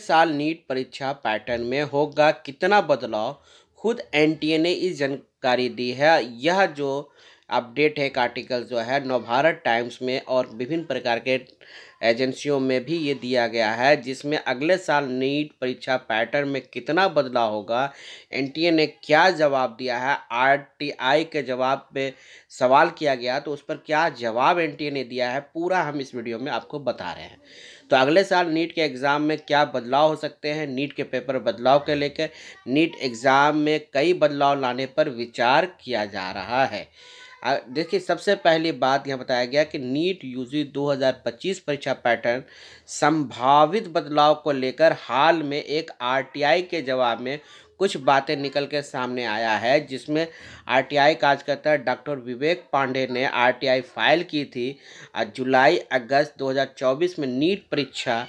साल नीट परीक्षा पैटर्न में होगा कितना बदलाव खुद एनटीए ने इस जानकारी दी है यह जो अपडेट है एक आर्टिकल जो है नवभारत टाइम्स में और विभिन्न प्रकार के एजेंसियों में भी ये दिया गया है जिसमें अगले साल नीट परीक्षा पैटर्न में कितना बदलाव होगा एनटीए ने क्या जवाब दिया है आरटीआई के जवाब पे सवाल किया गया तो उस पर क्या जवाब एनटीए ने दिया है पूरा हम इस वीडियो में आपको बता रहे हैं तो अगले साल नीट के एग्ज़ाम में क्या बदलाव हो सकते हैं नीट के पेपर बदलाव के लेकर नीट एग्ज़ाम में कई बदलाव लाने पर विचार किया जा रहा है देखिए सबसे पहली बात यहाँ बताया गया कि नीट यूजी 2025 परीक्षा परीक्षा पैटर्न संभावित बदलाव को लेकर हाल में एक आरटीआई के जवाब में कुछ बातें निकल के सामने आया है जिसमें आरटीआई कार्यकर्ता डॉक्टर विवेक पांडे ने आरटीआई फाइल की थी और जुलाई अगस्त 2024 में नीट परीक्षा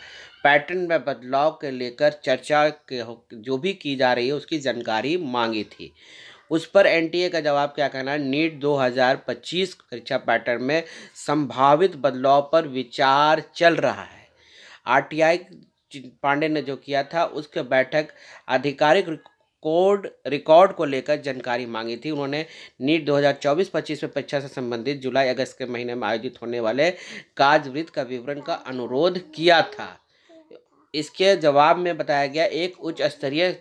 पैटर्न में बदलाव के लेकर चर्चा के जो भी की जा रही है उसकी जानकारी मांगी थी उस पर एनटीए का जवाब क्या कहना है नीट 2025 परीक्षा पैटर्न में संभावित बदलाव पर विचार चल रहा है आरटीआई पांडे ने जो किया था उसके बैठक आधिकारिक कोड रिकॉर्ड को लेकर जानकारी मांगी थी उन्होंने नीट 2024-25 में परीक्षा से संबंधित जुलाई अगस्त के महीने में आयोजित होने वाले कार्यवृत्त का विवरण का अनुरोध किया था इसके जवाब में बताया गया एक उच्च स्तरीय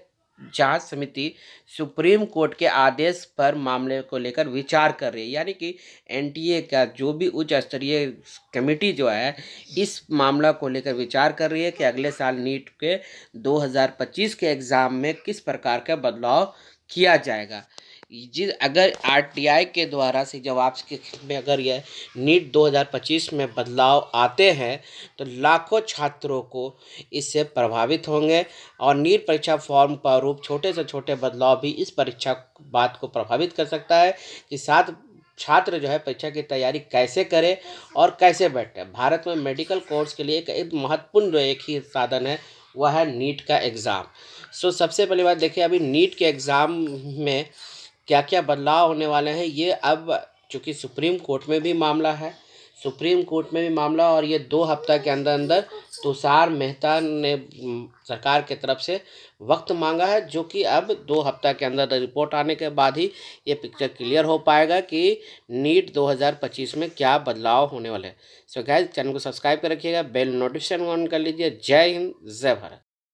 जांच समिति सुप्रीम कोर्ट के आदेश पर मामले को लेकर विचार कर रही है यानी कि एनटीए का जो भी उच्च स्तरीय कमेटी जो है इस मामला को लेकर विचार कर रही है कि अगले साल नीट के 2025 के एग्ज़ाम में किस प्रकार का बदलाव किया जाएगा जिस अगर आरटीआई के द्वारा से जब आपके में अगर यह नीट 2025 में बदलाव आते हैं तो लाखों छात्रों को इससे प्रभावित होंगे और नीट परीक्षा फॉर्म का रूप छोटे से छोटे बदलाव भी इस परीक्षा बात को प्रभावित कर सकता है कि साथ छात्र जो है परीक्षा की तैयारी कैसे करें और कैसे बैठे भारत में मेडिकल कोर्स के लिए एक महत्वपूर्ण जो एक ही साधन है वह है नीट का एग्ज़ाम सो सबसे पहली बात देखिए अभी नीट के एग्ज़ाम में क्या क्या बदलाव होने वाले हैं ये अब चूँकि सुप्रीम कोर्ट में भी मामला है सुप्रीम कोर्ट में भी मामला और ये दो हफ्ता के अंदर अंदर तुषार मेहता ने सरकार के तरफ से वक्त मांगा है जो कि अब दो हफ्ता के अंदर रिपोर्ट आने के बाद ही ये पिक्चर क्लियर हो पाएगा कि नीट 2025 में क्या बदलाव होने वाले हैं सो गैस चैनल को सब्सक्राइब कर रखिएगा बेल नोटिफिकेशन ऑन कर लीजिए जय हिंद जय भारत